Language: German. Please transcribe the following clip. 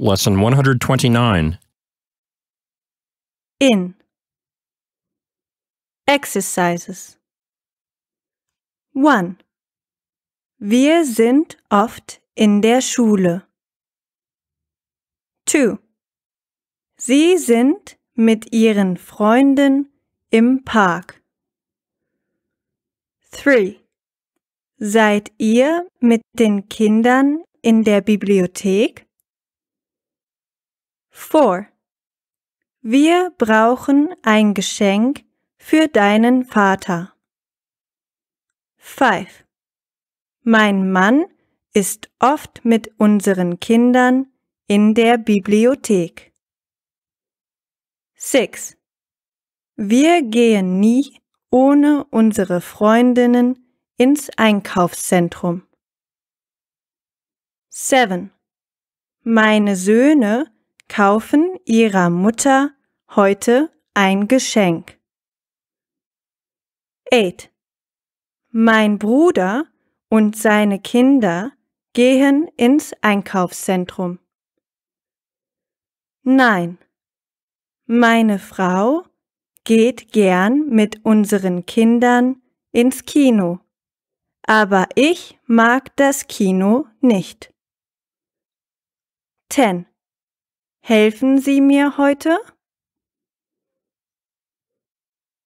Lesson 129. In. Exercises. 1. Wir sind oft in der Schule. 2. Sie sind mit ihren Freunden im Park. 3. Seid ihr mit den Kindern in der Bibliothek? 4. Wir brauchen ein Geschenk für deinen Vater. 5. Mein Mann ist oft mit unseren Kindern in der Bibliothek. 6. Wir gehen nie ohne unsere Freundinnen ins Einkaufszentrum. 7. Meine Söhne kaufen ihrer Mutter heute ein Geschenk. 8. Mein Bruder und seine Kinder gehen ins Einkaufszentrum. 9. Meine Frau geht gern mit unseren Kindern ins Kino, aber ich mag das Kino nicht. 10. Helfen Sie mir heute?